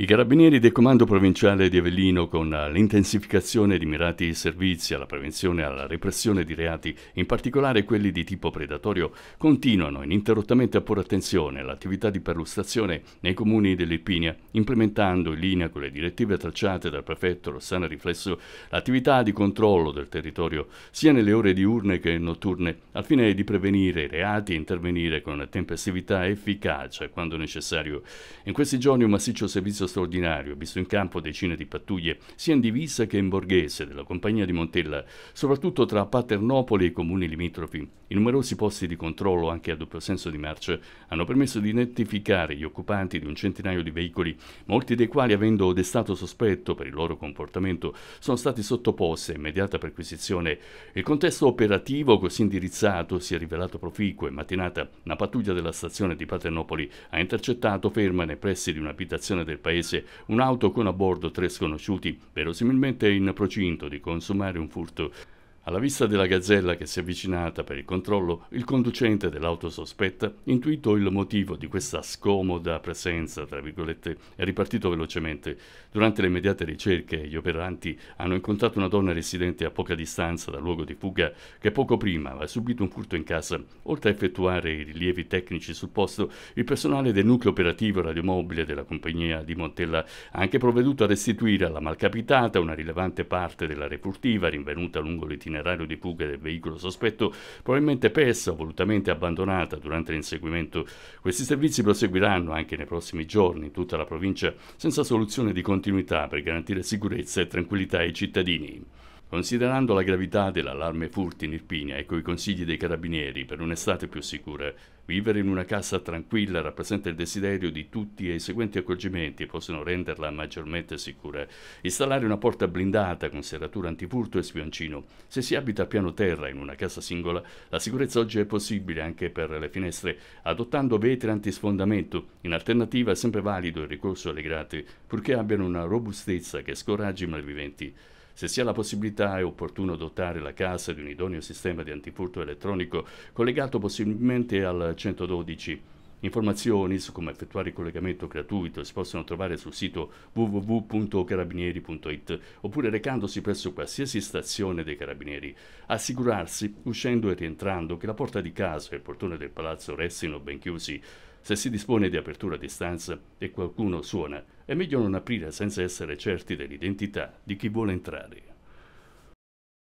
I carabinieri del comando provinciale di Avellino, con l'intensificazione di mirati servizi alla prevenzione e alla repressione di reati, in particolare quelli di tipo predatorio, continuano ininterrottamente a porre attenzione all'attività di perlustrazione nei comuni dell'Irpinia, implementando in linea con le direttive tracciate dal prefetto Rossana Riflesso l'attività di controllo del territorio, sia nelle ore diurne che notturne, al fine di prevenire i reati e intervenire con tempestività efficace quando necessario. In questi giorni un massiccio servizio straordinario visto in campo decine di pattuglie sia in divisa che in borghese della compagnia di Montella, soprattutto tra Paternopoli e i comuni limitrofi. I numerosi posti di controllo anche a doppio senso di marce hanno permesso di identificare gli occupanti di un centinaio di veicoli, molti dei quali avendo destato sospetto per il loro comportamento sono stati sottoposti a immediata perquisizione. Il contesto operativo così indirizzato si è rivelato proficuo e mattinata una pattuglia della stazione di Paternopoli ha intercettato ferma nei pressi di un'abitazione del paese un'auto con a bordo tre sconosciuti, verosimilmente in procinto di consumare un furto. Alla vista della gazzella che si è avvicinata per il controllo, il conducente dell'auto sospetta intuito il motivo di questa scomoda presenza, tra virgolette, è ripartito velocemente. Durante le immediate ricerche, gli operanti hanno incontrato una donna residente a poca distanza dal luogo di fuga che poco prima aveva subito un furto in casa. Oltre a effettuare i rilievi tecnici sul posto, il personale del nucleo operativo radiomobile della compagnia di Montella ha anche provveduto a restituire alla malcapitata una rilevante parte della refurtiva rinvenuta lungo l'itinerario itinerario di fuga del veicolo sospetto, probabilmente persa o volutamente abbandonata durante l'inseguimento. Questi servizi proseguiranno anche nei prossimi giorni in tutta la provincia senza soluzione di continuità per garantire sicurezza e tranquillità ai cittadini. Considerando la gravità dell'allarme furti in Irpinia e coi consigli dei carabinieri per un'estate più sicura, vivere in una casa tranquilla rappresenta il desiderio di tutti e i seguenti accorgimenti possono renderla maggiormente sicura. Installare una porta blindata con serratura antifurto e spioncino. Se si abita a piano terra in una casa singola, la sicurezza oggi è possibile anche per le finestre, adottando vetri antisfondamento. In alternativa è sempre valido il ricorso alle grate, purché abbiano una robustezza che scoraggi i malviventi. Se si ha la possibilità è opportuno dotare la casa di un idoneo sistema di antifurto elettronico collegato possibilmente al 112 Informazioni su come effettuare il collegamento gratuito si possono trovare sul sito www.carabinieri.it oppure recandosi presso qualsiasi stazione dei Carabinieri. Assicurarsi, uscendo e rientrando, che la porta di casa e il portone del palazzo restino ben chiusi. Se si dispone di apertura a distanza e qualcuno suona, è meglio non aprire senza essere certi dell'identità di chi vuole entrare.